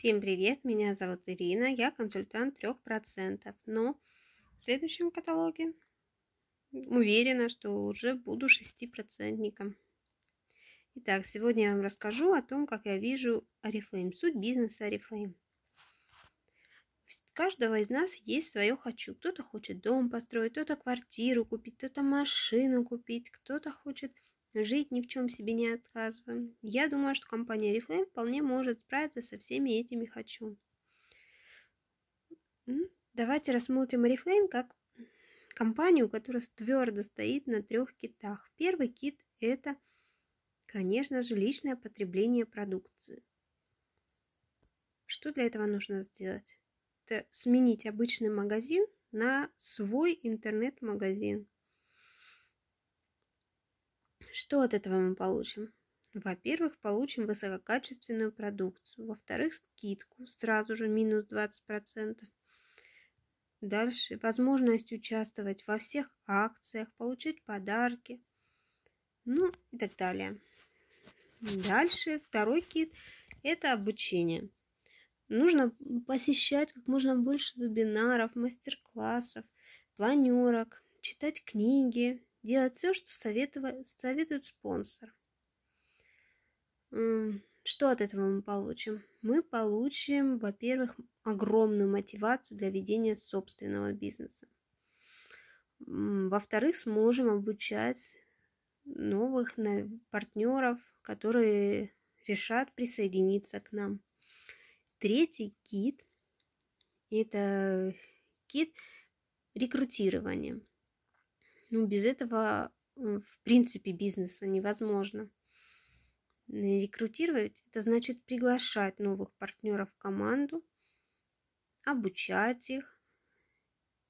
Всем привет, меня зовут Ирина, я консультант 3%, но в следующем каталоге уверена, что уже буду 6%ником. Итак, сегодня я вам расскажу о том, как я вижу Арифлейм, суть бизнеса Арифлейм. каждого из нас есть свое «хочу». Кто-то хочет дом построить, кто-то квартиру купить, кто-то машину купить, кто-то хочет жить ни в чем себе не отказываем. Я думаю, что компания Reflame вполне может справиться со всеми этими «хочу». Давайте рассмотрим Oriflame как компанию, которая твердо стоит на трех китах. Первый кит – это, конечно же, личное потребление продукции. Что для этого нужно сделать? Это сменить обычный магазин на свой интернет-магазин – что от этого мы получим? Во-первых, получим высококачественную продукцию. Во-вторых, скидку сразу же минус 20%. Дальше возможность участвовать во всех акциях, получать подарки, ну и так далее. Дальше второй кит – это обучение. Нужно посещать как можно больше вебинаров, мастер-классов, планерок, читать книги, делать все, что советует спонсор. Что от этого мы получим? Мы получим, во-первых, огромную мотивацию для ведения собственного бизнеса. Во-вторых, сможем обучать новых партнеров, которые решат присоединиться к нам. Третий кит – это кит рекрутирования. Ну, без этого, э, в принципе, бизнеса невозможно. Рекрутировать – это значит приглашать новых партнеров в команду, обучать их.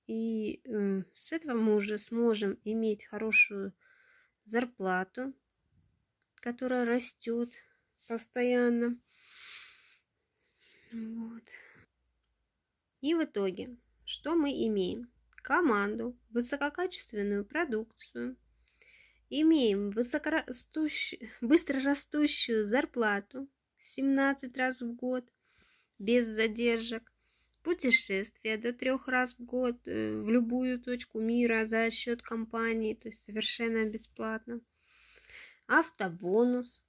И э, с этого мы уже сможем иметь хорошую зарплату, которая растет постоянно. Вот. И в итоге, что мы имеем? команду, высококачественную продукцию, имеем высокорастущую, быстрорастущую зарплату 17 раз в год без задержек, путешествия до трех раз в год э, в любую точку мира за счет компании, то есть совершенно бесплатно, автобонус,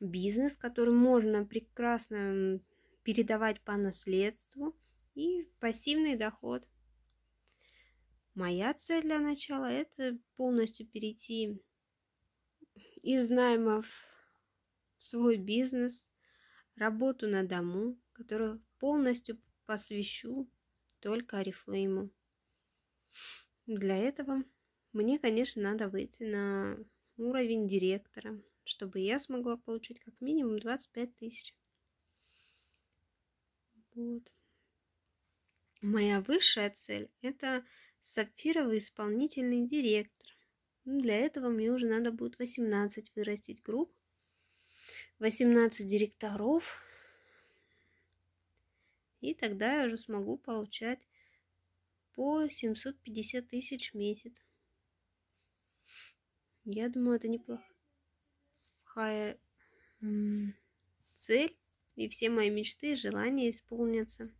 бизнес, который можно прекрасно передавать по наследству и пассивный доход – Моя цель для начала – это полностью перейти из наймов в свой бизнес, работу на дому, которую полностью посвящу только Арифлейму. Для этого мне, конечно, надо выйти на уровень директора, чтобы я смогла получить как минимум 25 тысяч. Вот. Моя высшая цель – это сапфировый исполнительный директор. Ну, для этого мне уже надо будет 18 вырастить групп, 18 директоров, и тогда я уже смогу получать по 750 тысяч в месяц. Я думаю, это неплохая цель, и все мои мечты и желания исполнятся.